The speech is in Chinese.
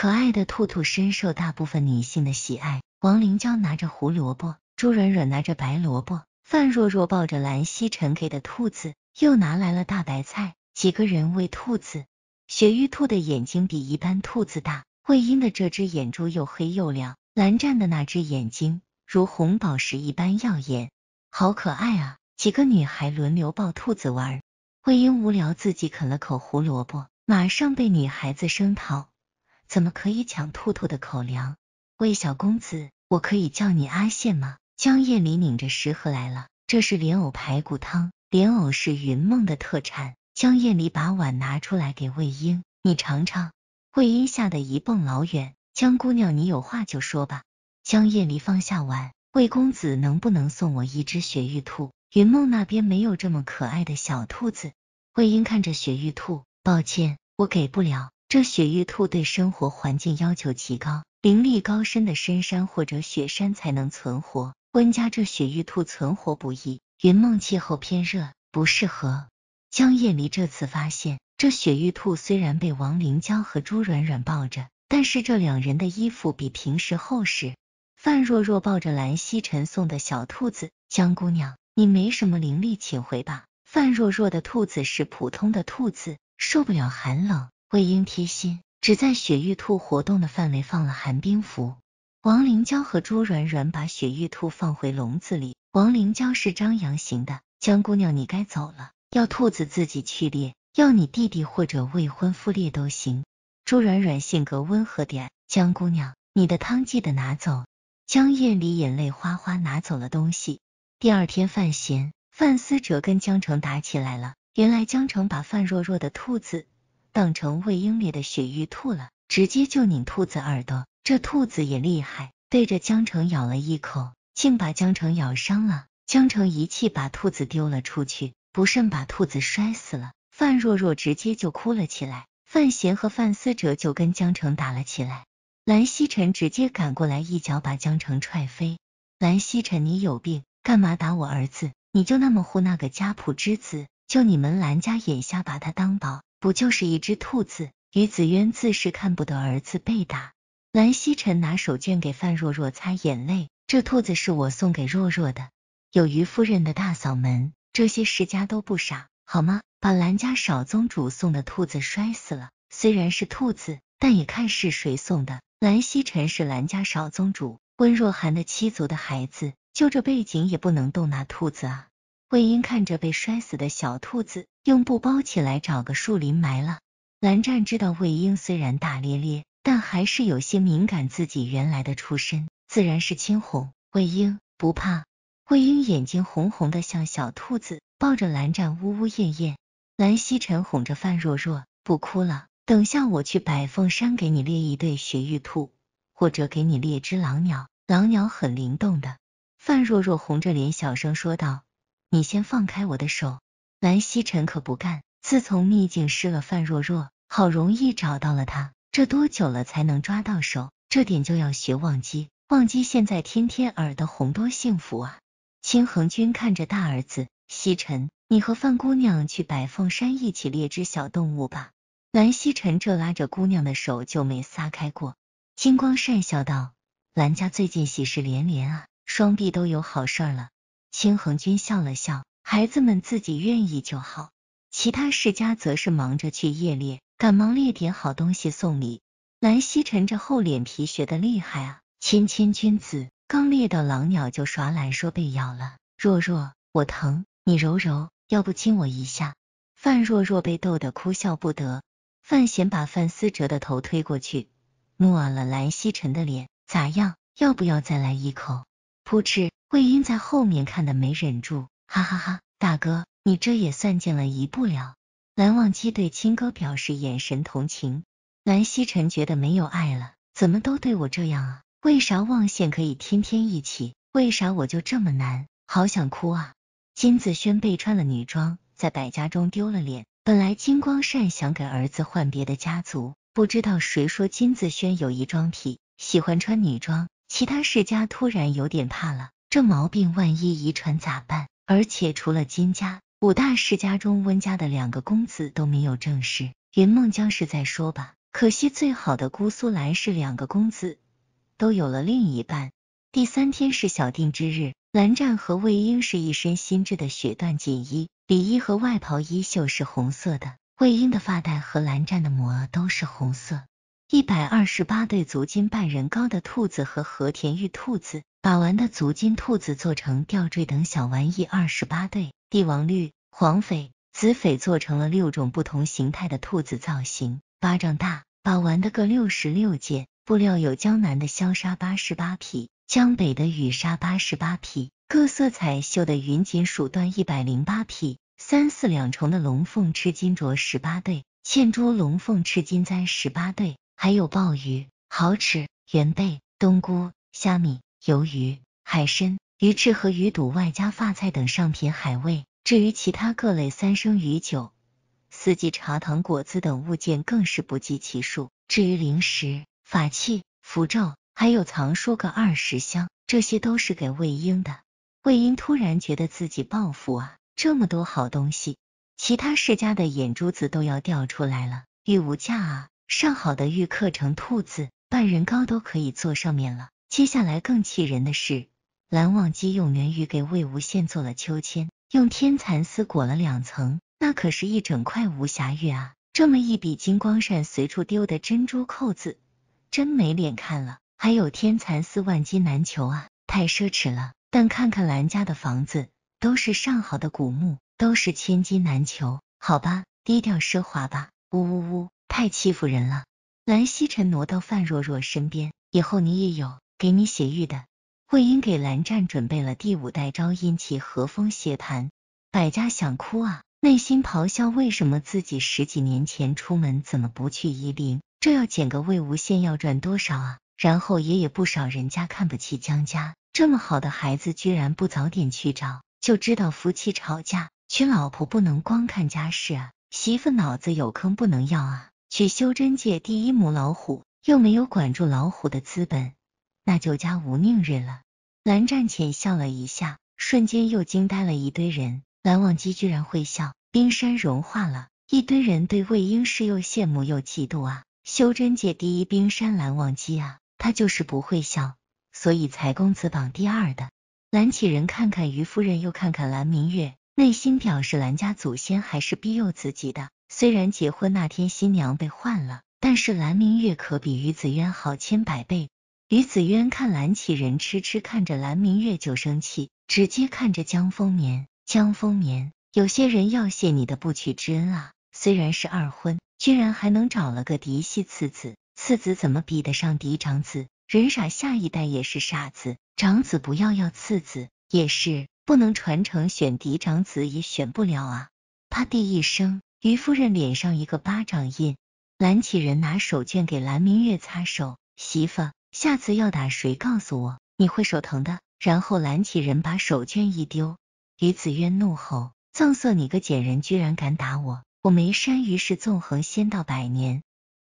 可爱的兔兔深受大部分女性的喜爱。王灵娇拿着胡萝卜，朱软软拿着白萝卜，范若若抱着蓝曦臣给的兔子，又拿来了大白菜。几个人喂兔子。雪玉兔的眼睛比一般兔子大，魏婴的这只眼珠又黑又亮，蓝湛的那只眼睛如红宝石一般耀眼，好可爱啊！几个女孩轮流抱兔子玩。魏婴无聊，自己啃了口胡萝卜，马上被女孩子声讨。怎么可以抢兔兔的口粮？魏小公子，我可以叫你阿羡吗？江夜里拧着食盒来了，这是莲藕排骨汤，莲藕是云梦的特产。江夜里把碗拿出来给魏婴，你尝尝。魏婴吓得一蹦老远。江姑娘，你有话就说吧。江夜里放下碗，魏公子能不能送我一只雪玉兔？云梦那边没有这么可爱的小兔子。魏婴看着雪玉兔，抱歉，我给不了。这雪玉兔对生活环境要求极高，灵力高深的深山或者雪山才能存活。温家这雪玉兔存活不易，云梦气候偏热，不适合。江夜离这次发现，这雪玉兔虽然被王灵娇和朱软软抱着，但是这两人的衣服比平时厚实。范若若抱着兰溪晨送的小兔子，江姑娘，你没什么灵力，请回吧。范若若的兔子是普通的兔子，受不了寒冷。魏婴贴心，只在雪玉兔活动的范围放了寒冰符。王灵娇和朱软软把雪玉兔放回笼子里。王灵娇是张扬型的，江姑娘你该走了，要兔子自己去猎，要你弟弟或者未婚夫猎都行。朱软软性格温和点，江姑娘你的汤记得拿走。江艳离眼泪哗哗，拿走了东西。第二天范闲，范思哲跟江澄打起来了。原来江澄把范若若的兔子。当成魏英烈的雪玉兔了，直接就拧兔子耳朵，这兔子也厉害，对着江城咬了一口，竟把江城咬伤了。江城一气把兔子丢了出去，不慎把兔子摔死了。范若若直接就哭了起来，范闲和范思哲就跟江城打了起来。蓝曦臣直接赶过来，一脚把江城踹飞。蓝曦臣，你有病，干嘛打我儿子？你就那么护那个家仆之子？就你们兰家眼下把他当宝，不就是一只兔子？于子渊自是看不得儿子被打。兰希晨拿手绢给范若若擦眼泪，这兔子是我送给若若的。有于夫人的大嗓门，这些世家都不傻，好吗？把兰家少宗主送的兔子摔死了，虽然是兔子，但也看是谁送的。兰希晨是兰家少宗主，温若寒的妻族的孩子，就这背景也不能动那兔子啊。魏婴看着被摔死的小兔子，用布包起来，找个树林埋了。蓝湛知道魏婴虽然大咧咧，但还是有些敏感。自己原来的出身自然是青红。魏婴不怕。魏婴眼睛红红的，像小兔子，抱着蓝湛呜呜咽咽。蓝曦臣哄着范若若，不哭了。等下我去百凤山给你猎一对雪玉兔，或者给你猎只狼鸟，狼鸟很灵动的。范若若红着脸小声说道。你先放开我的手，兰溪臣可不干。自从秘境失了范若若，好容易找到了他，这多久了才能抓到手？这点就要学忘机，忘机现在天天耳的红，多幸福啊！清恒君看着大儿子，曦臣，你和范姑娘去百凤山一起猎只小动物吧。兰溪臣这拉着姑娘的手就没撒开过。金光善笑道，兰家最近喜事连连啊，双臂都有好事了。清恒君笑了笑，孩子们自己愿意就好。其他世家则是忙着去夜猎，赶忙猎点好东西送礼。蓝西沉这厚脸皮学的厉害啊！谦谦君子刚猎到狼鸟就耍懒说被咬了。若若，我疼，你揉揉，要不亲我一下？范若若被逗得哭笑不得。范闲把范思哲的头推过去，摸了蓝西沉的脸，咋样？要不要再来一口？扑哧。魏婴在后面看的没忍住，哈哈哈！大哥，你这也算进了一步了。蓝忘机对青哥表示眼神同情。蓝曦臣觉得没有爱了，怎么都对我这样啊？为啥忘羡可以天天一起？为啥我就这么难？好想哭啊！金子轩被穿了女装，在百家中丢了脸。本来金光善想给儿子换别的家族，不知道谁说金子轩有异装癖，喜欢穿女装，其他世家突然有点怕了。这毛病万一遗传咋办？而且除了金家，五大世家中温家的两个公子都没有正室，云梦江氏再说吧。可惜最好的姑苏蓝氏两个公子都有了另一半。第三天是小定之日，蓝湛和魏婴是一身新制的雪缎锦衣，里衣和外袍衣袖是红色的。魏婴的发带和蓝湛的帽都是红色。一百二十八对足金半人高的兔子和和田玉兔子。把玩的足金兔子做成吊坠等小玩意二十八对，帝王绿、黄翡、紫翡做成了六种不同形态的兔子造型，巴掌大，把玩的各六十六件。布料有江南的萧纱八十八匹，江北的羽纱八十八匹，各色彩绣的云锦鼠缎一百零八匹，三四两重的龙凤赤金镯十八对，嵌珠龙凤赤金簪十八对，还有鲍鱼、蚝豉、圆贝、冬菇、虾米。鱿鱼、海参、鱼翅和鱼肚，外加发菜等上品海味。至于其他各类三生鱼酒、四季茶、糖果子等物件，更是不计其数。至于零食、法器、符咒，还有藏书个二十箱，这些都是给魏婴的。魏婴突然觉得自己暴富啊！这么多好东西，其他世家的眼珠子都要掉出来了。玉无价啊，上好的玉刻成兔子，半人高都可以坐上面了。接下来更气人的是，蓝忘机用鲶玉给魏无羡做了秋千，用天蚕丝裹了两层，那可是一整块无瑕玉啊！这么一比，金光扇随处丢的珍珠扣子，真没脸看了。还有天蚕丝万金难求啊，太奢侈了。但看看蓝家的房子，都是上好的古木，都是千金难求，好吧，低调奢华吧。呜呜呜，太欺负人了！蓝曦臣挪到范若若身边，以后你也有。给你写玉的，魏婴给蓝湛准备了第五代招阴气和风邪盘。百家想哭啊，内心咆哮：为什么自己十几年前出门怎么不去夷陵？这要捡个魏无羡要赚多少啊？然后也有不少人家看不起江家，这么好的孩子居然不早点去找，就知道夫妻吵架，娶老婆不能光看家世啊！媳妇脑子有坑不能要啊！娶修真界第一母老虎，又没有管住老虎的资本。那就家无宁日了。蓝湛浅笑了一下，瞬间又惊呆了一堆人。蓝忘机居然会笑，冰山融化了。一堆人对魏婴是又羡慕又嫉妒啊！修真界第一冰山蓝忘机啊，他就是不会笑，所以才公子榜第二的。蓝启仁看看于夫人，又看看蓝明月，内心表示蓝家祖先还是庇佑自己的。虽然结婚那天新娘被换了，但是蓝明月可比于子渊好千百倍。于子渊看蓝启人痴痴看着蓝明月就生气，直接看着江丰年。江丰年，有些人要谢你的不娶之恩啊！虽然是二婚，居然还能找了个嫡系次子。次子怎么比得上嫡长子？人傻，下一代也是傻子。长子不要，要次子也是不能传承。选嫡长子也选不了啊！啪地一声，于夫人脸上一个巴掌印。蓝启人拿手绢给蓝明月擦手，媳妇。下次要打谁？告诉我，你会手疼的。然后拦起人，把手绢一丢。于子渊怒吼：“藏色，你个贱人，居然敢打我！我眉山，于是纵横仙道百年。”